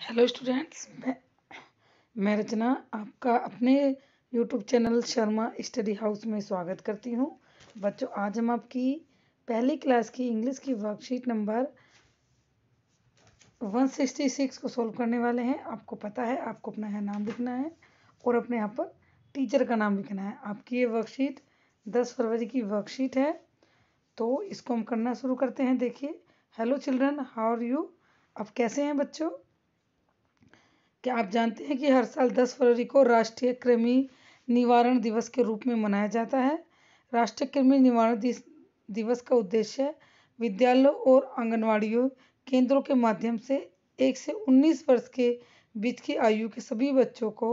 hello students मैं मैं रचना आपका अपने YouTube channel Sharma study house में स्वागत करती हूं बच्चों आज हम आपकी पहली क्लास की इंग्लिश की वर्कशीट नंबर 166 को सॉल्व करने वाले हैं आपको पता है आपको अपना यहाँ नाम लिखना है और अपने यहाँ पर टीचर का नाम लिखना है आपकी ये वर्कशीट 10 फरवरी की वर्कशीट है तो इसको हम करना शुरू करते हैं देखिए hello children how are you अब कैसे हैं बच्चों क्या आप जानते हैं कि हर साल 10 फरवरी को राष्ट्रीय कृमि निवारण दिवस के रूप में मनाया जाता है राष्ट्रीय कृमि निवारण दिवस का उद्देश्य विद्यालयों और आंगनवाड़ियों केंद्रों के माध्यम से एक से उन्नीस वर्ष के बीच की आयु के सभी बच्चों को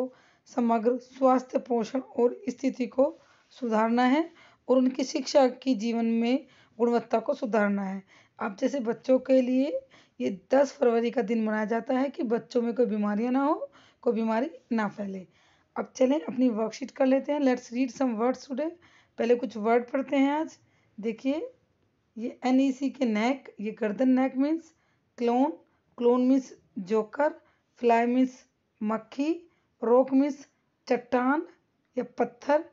समग्र स्वास्थ्य पोषण और स्थिति को सुधारना है और उनकी शिक्षा की जीवन में गुणवत्ता को सुधारना है अब जैसे बच्चों के लिए ये दस फरवरी का दिन मनाया जाता है कि बच्चों में कोई बीमारियाँ ना हो कोई बीमारी ना फैले अब चलें अपनी वर्कशीट कर लेते हैं let's read some words today पहले कुछ वर्ड पढ़ते हैं आज देखिए ये एन ई सी के नेक ये गर्दन neck means clown clown means जोकर फ्लाई मीन्स मक्खी रोक मीन्स चट्टान या पत्थर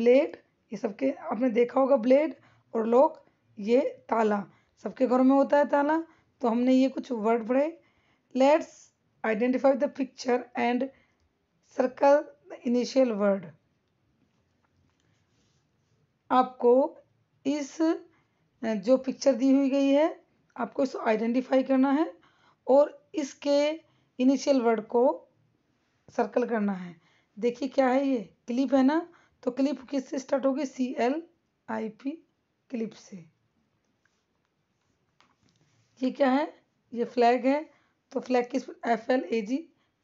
ब्लेड ये सबके आपने देखा होगा ब्लेड और लोक ये ताला सबके घरों में होता है ताला तो हमने ये कुछ वर्ड पढ़े let's identify the picture and circle the initial word आपको इस जो पिक्चर दी हुई गई है आपको इसको आइडेंटिफाई करना है और इसके इनिशियल वर्ड को सर्कल करना है देखिए क्या है ये क्लिप है ना तो क्लिप किससे स्टार्ट होगी C L I P clip से ये क्या है ये फ्लैग है तो फ्लैग किस F L A G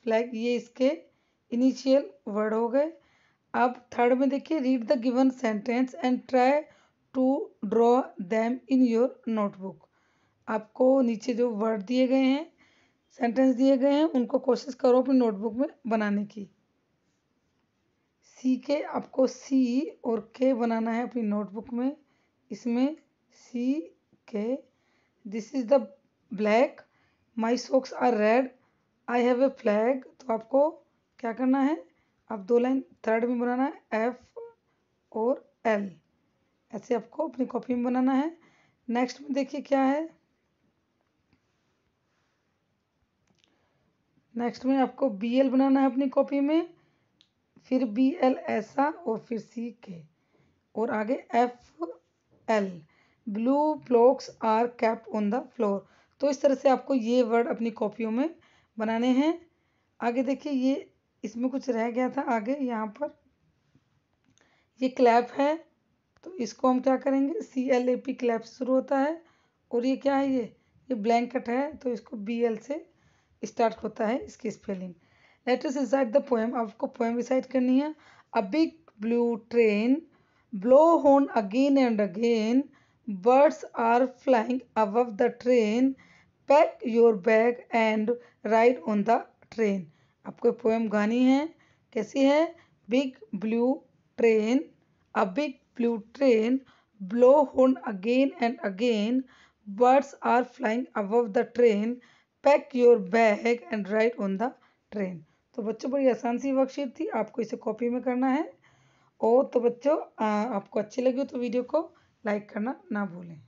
flag ये इसके इनिशियल वर्ड हो गए अब थर्ड में देखिए read the given sentence and try to draw them in your notebook आपको नीचे जो वर्ड दिए गए हैं सेंटेंस दिए गए हैं उनको कोशिश करो अपनी नोटबुक में बनाने की सी के आपको सी और के बनाना है अपनी नोटबुक में इसमें C K this is the black my socks are red I have a flag तो आपको क्या करना है आप दो लाइन थर्ड में बनाना है एफ और एल ऐसे आपको अपनी कॉपी में बनाना है नेक्स्ट में देखिए क्या है नेक्स्ट में आपको बी एल बनाना है अपनी कॉपी में फिर बी एल ऐसा और फिर सी के और आगे F L blue blocks are cap on the floor तो इस तरह से आपको ये वर्ड अपनी कॉपियों में बनाने हैं आगे देखिए ये इसमें कुछ रह गया था आगे यहाँ पर ये क्लैप है तो इसको हम क्या करेंगे C L A P clap शुरू होता है और ये क्या है ये ये ब्लैंकेट है तो इसको बी एल से स्टार्ट होता है इसकी spelling letters recite the poem आपको पोएम डिसाइड करनी है a big blue train blow horn again and again birds are flying above the train pack your bag and ride on the train आपको poem गानी है कैसी है big blue train a big blue train blow horn again and again birds are flying above the train pack your bag and ride on the train तो बच्चों बड़ी आसान सी worksheet थी आपको इसे कॉपी में करना है और तो बच्चों आपको अच्छी लगी हो तो वीडियो को लाइक करना ना भूलें